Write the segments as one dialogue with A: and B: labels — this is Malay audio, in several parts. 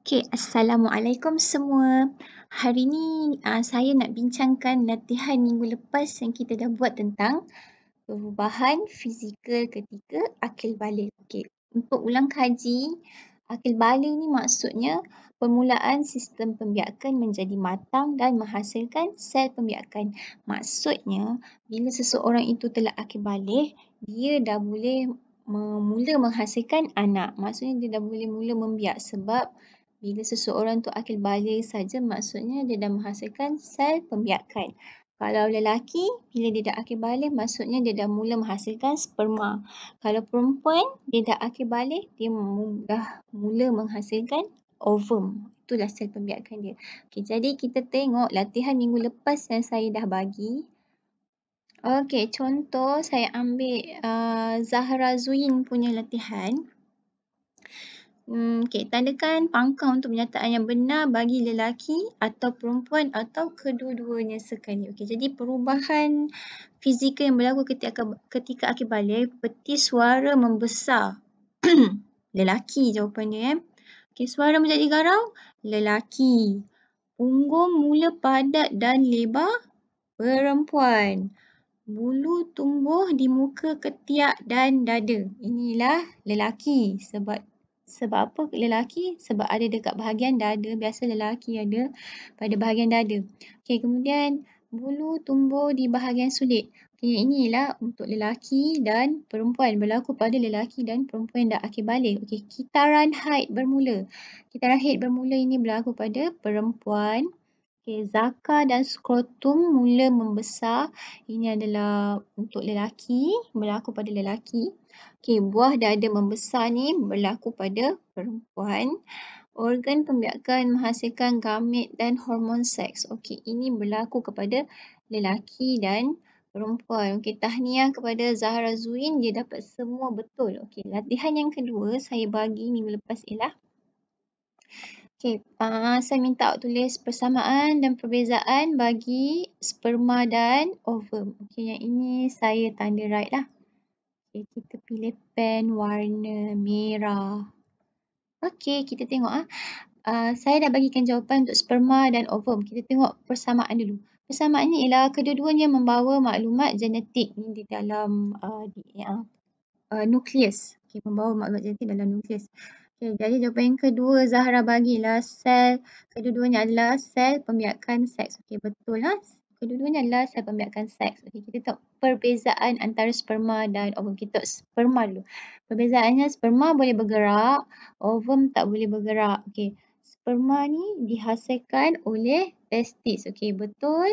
A: Okay, Assalamualaikum semua. Hari ni uh, saya nak bincangkan latihan minggu lepas yang kita dah buat tentang perubahan fizikal ketika akil balik. Okay. Untuk ulang kaji, akil balik ni maksudnya permulaan sistem pembiakan menjadi matang dan menghasilkan sel pembiakan. Maksudnya, bila seseorang itu telah akil balik, dia dah boleh mula menghasilkan anak. Maksudnya dia dah boleh mula membiak sebab bila seseorang tu akil balik saja maksudnya dia dah menghasilkan sel pembiakan. Kalau lelaki, bila dia dah akil balik maksudnya dia dah mula menghasilkan sperma. Kalau perempuan, dia dah akil balik dia dah mula menghasilkan ovum. Itulah sel pembiakan dia. Okay, jadi kita tengok latihan minggu lepas yang saya dah bagi. Okey, contoh saya ambil uh, Zahra Zuin punya latihan. Hmm, okay, tandakan pangkang untuk penyataan yang benar bagi lelaki atau perempuan atau kedua-duanya sekali. Okay, jadi perubahan fizikal yang berlaku ketika, ketika akhir balik, peti suara membesar. lelaki jawapannya. Eh? Okay, suara menjadi garau. Lelaki. Punggung mula padat dan lebar. Perempuan. Bulu tumbuh di muka ketiak dan dada. Inilah lelaki sebab sebab apa lelaki? Sebab ada dekat bahagian dada. Biasa lelaki ada pada bahagian dada. Okey, kemudian bulu tumbuh di bahagian sulit. Okey, inilah untuk lelaki dan perempuan. Berlaku pada lelaki dan perempuan dah akhir balik. Okey, kitaran haid bermula. Kitaran haid bermula ini berlaku pada perempuan. Okay, zakar dan skrotum mula membesar. Ini adalah untuk lelaki, berlaku pada lelaki. Okay, buah dada membesar ni berlaku pada perempuan. Organ pembiakan menghasilkan gamet dan hormon seks. Okay, ini berlaku kepada lelaki dan perempuan. Okey, tahniah kepada Zahra Zuin. Dia dapat semua betul. Okey, latihan yang kedua saya bagi minggu lepas ialah Okay, uh, ah, saya minta awak tulis persamaan dan perbezaan bagi sperma dan ovum. Okay, yang ini saya tanda write lah. Okay, kita pilih pen warna merah. Okay, kita tengok ah. Uh, saya dah bagikan jawapan untuk sperma dan ovum. Kita tengok persamaan dulu. Persamaan ni ialah kedua-duanya membawa maklumat genetik ni di dalam uh, di, uh, uh, nukleus. Okay, membawa maklumat genetik dalam nukleus. Okay, jadi jawapan yang kedua Zahra bagilah sel kedua-duanya adalah sel pembiakan seks. Okey betul ha? Kedua-duanya adalah sel pembiakan seks. Okey kita tengok perbezaan antara sperma dan ovum. Kita tengok sperma dulu. Perbezaannya sperma boleh bergerak, ovum tak boleh bergerak. Okey. Sperma ni dihasilkan oleh testis. Okey betul.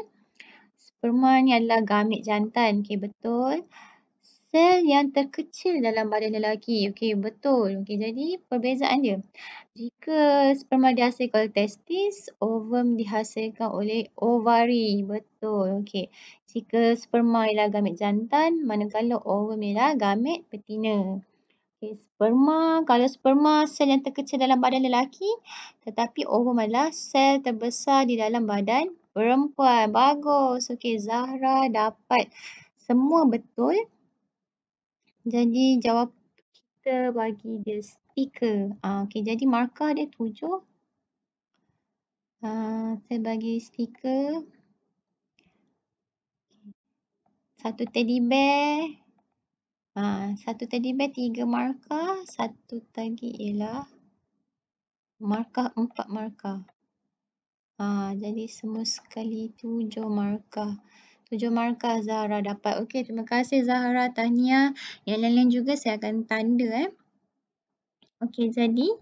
A: Sperma ni adalah gamet jantan. Okey betul sel yang terkecil dalam badan lelaki. Okey, betul. Okey, jadi perbezaan dia. Jika sperma dihasilkan oleh testis, ovum dihasilkan oleh ovari. Betul. Okey. Jika sperma ialah gamet jantan, manakala ovum ialah gamet betina. Okey, sperma. Kalau sperma sel yang terkecil dalam badan lelaki, tetapi ovum adalah sel terbesar di dalam badan perempuan. Bagus. Okey, Zahra dapat semua betul. Jadi jawab kita bagi dia speaker. Uh, ah, okay, jadi markah dia tujuh. Uh, saya bagi speaker. Satu teddy bear. Uh, satu teddy bear, tiga markah. Satu lagi ialah markah, empat markah. Uh, jadi semua sekali tujuh markah. Markah tujuh markah Zahra dapat. Okey, terima kasih Zahra. Tahniah. Yang lain-lain juga saya akan tanda eh. Okey, jadi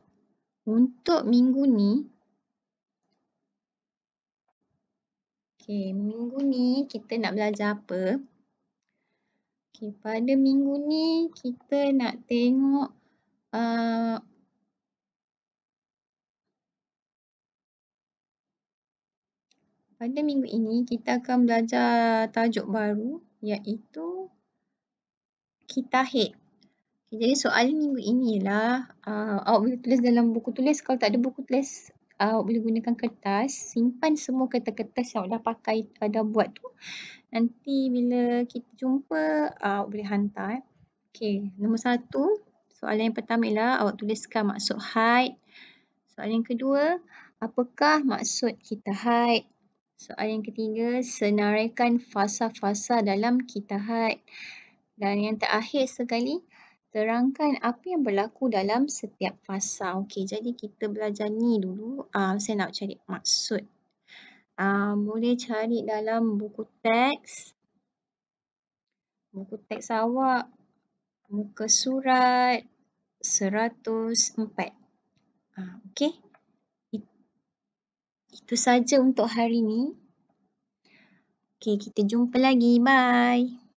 A: untuk minggu ni Okey, minggu ni kita nak belajar apa? Okey, pada minggu ni kita nak tengok uh, Pada minggu ini kita akan belajar tajuk baru iaitu kita head. jadi soalan minggu ini ialah uh, awak boleh tulis dalam buku tulis kalau tak ada buku tulis uh, awak boleh gunakan kertas, simpan semua kertas-kertas yang awak dah pakai uh, buat tu. Nanti bila kita jumpa uh, awak boleh hantar. Okey, nombor satu soalan yang pertama ialah awak tuliskan maksud hide. Soalan yang kedua, apakah maksud kita hide? Soalan yang ketiga, senaraikan fasa-fasa dalam kitahat. Dan yang terakhir sekali, terangkan apa yang berlaku dalam setiap fasa. Okey, jadi kita belajar ni dulu. Uh, saya nak cari maksud. Uh, boleh cari dalam buku teks. Buku teks awak. Muka surat 104. Uh, ah, Okey. Itu saja untuk hari ni. Okay, kita jumpa lagi. Bye.